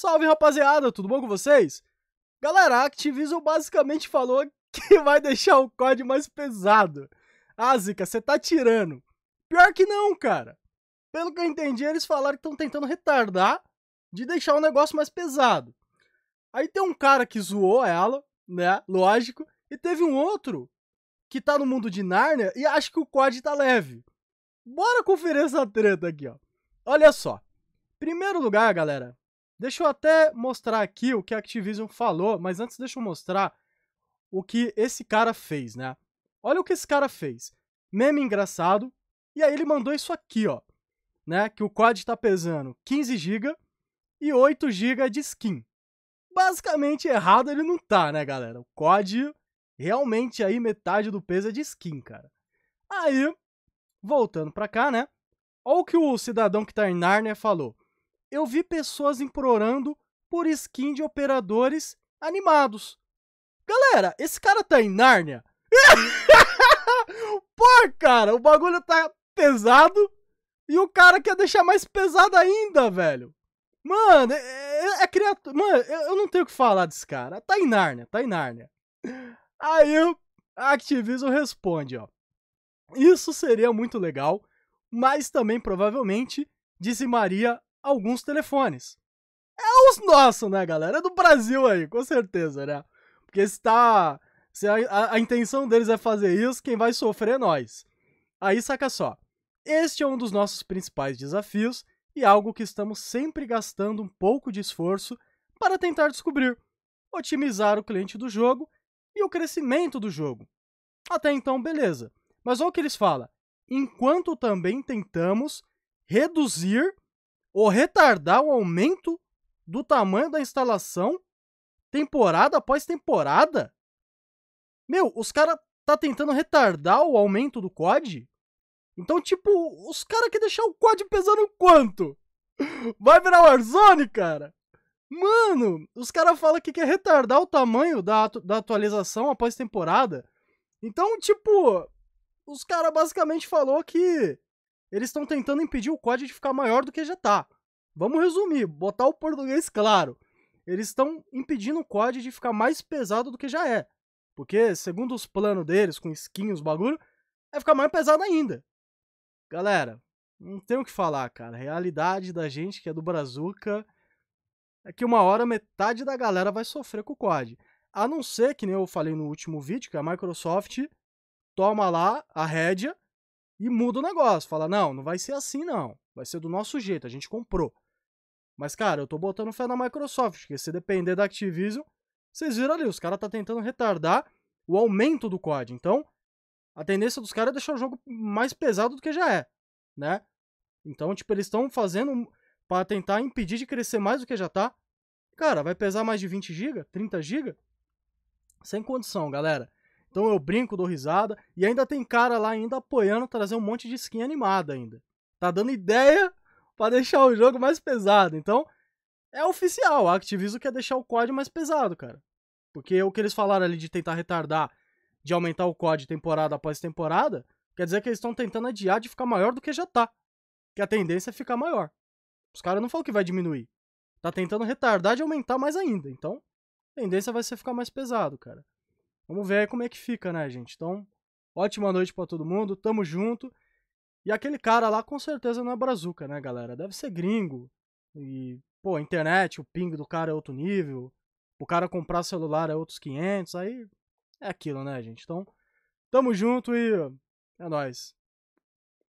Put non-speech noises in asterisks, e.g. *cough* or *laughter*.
Salve rapaziada, tudo bom com vocês? Galera, a Activision basicamente falou *laughs* que vai deixar o COD mais pesado. Ah, Zika, você tá tirando. Pior que não, cara. Pelo que eu entendi, eles falaram que estão tentando retardar de deixar o negócio mais pesado. Aí tem um cara que zoou ela, né? Lógico. E teve um outro que tá no mundo de Nárnia e acha que o COD tá leve. Bora conferir essa treta aqui, ó. Olha só. Primeiro lugar, galera, Deixa eu até mostrar aqui o que a Activision falou, mas antes deixa eu mostrar o que esse cara fez, né? Olha o que esse cara fez. Meme engraçado. E aí ele mandou isso aqui, ó. Né? Que o quad tá pesando 15 GB e 8 GB de skin. Basicamente errado ele não tá, né, galera? O COD realmente aí metade do peso é de skin, cara. Aí, voltando pra cá, né? Olha o que o cidadão que tá em Narnia falou eu vi pessoas implorando por skin de operadores animados. Galera, esse cara tá em Nárnia? *laughs* Pô, cara, o bagulho tá pesado e o cara quer deixar mais pesado ainda, velho. Mano, é, é, é criatura. Mano, eu, eu, não tenho o que falar desse cara. Tá em Nárnia, tá em Nárnia. Aí o Activision responde, ó. Isso seria muito legal, mas também provavelmente dizimaria alguns telefones. É os nossos, né, galera? É do Brasil aí, com certeza, né? Porque se, tá, se a, a, a intenção deles é fazer isso, quem vai sofrer é nós. Aí saca só. Este é um dos nossos principais desafios e algo que estamos sempre gastando um pouco de esforço para tentar descobrir, otimizar o cliente do jogo e o crescimento do jogo. Até então, beleza. Mas olha o que eles falam. Enquanto também tentamos reduzir ou retardar o aumento do tamanho da instalação temporada após temporada? Meu, os caras tá tentando retardar o aumento do COD? Então, tipo, os caras querem deixar o COD pesando quanto? *laughs* Vai virar Warzone, cara? Mano, os caras falam que quer retardar o tamanho da, atu da atualização após temporada. Então, tipo, os caras basicamente falou que eles estão tentando impedir o COD de ficar maior do que já tá. Vamos resumir, botar o português claro. Eles estão impedindo o COD de ficar mais pesado do que já é. Porque, segundo os planos deles, com skin, os bagulho, vai ficar mais pesado ainda. Galera, não tem o que falar, cara. A realidade da gente que é do Brazuca é que uma hora metade da galera vai sofrer com o COD. A não ser, que nem eu falei no último vídeo, que a Microsoft toma lá a rédea e muda o negócio. Fala, não, não vai ser assim, não. Vai ser do nosso jeito, a gente comprou. Mas, cara, eu tô botando fé na Microsoft, porque se depender da Activision, vocês viram ali, os caras tá tentando retardar o aumento do COD. Então, a tendência dos caras é deixar o jogo mais pesado do que já é, né? Então, tipo, eles estão fazendo para tentar impedir de crescer mais do que já tá. Cara, vai pesar mais de 20 GB, 30 GB? Sem condição, galera. Então eu brinco, dou risada. E ainda tem cara lá ainda apoiando trazer um monte de skin animada ainda. Tá dando ideia para deixar o jogo mais pesado. Então, é oficial. A Activision quer deixar o COD mais pesado, cara. Porque o que eles falaram ali de tentar retardar, de aumentar o COD temporada após temporada, quer dizer que eles estão tentando adiar de ficar maior do que já tá. Que a tendência é ficar maior. Os caras não falam que vai diminuir. Tá tentando retardar de aumentar mais ainda. Então, a tendência vai ser ficar mais pesado, cara. Vamos ver aí como é que fica, né, gente? Então, ótima noite para todo mundo, tamo junto. E aquele cara lá com certeza não é brazuca, né, galera? Deve ser gringo. E, pô, a internet, o ping do cara é outro nível. O cara comprar celular é outros 500, aí é aquilo, né, gente? Então, tamo junto e é nóis.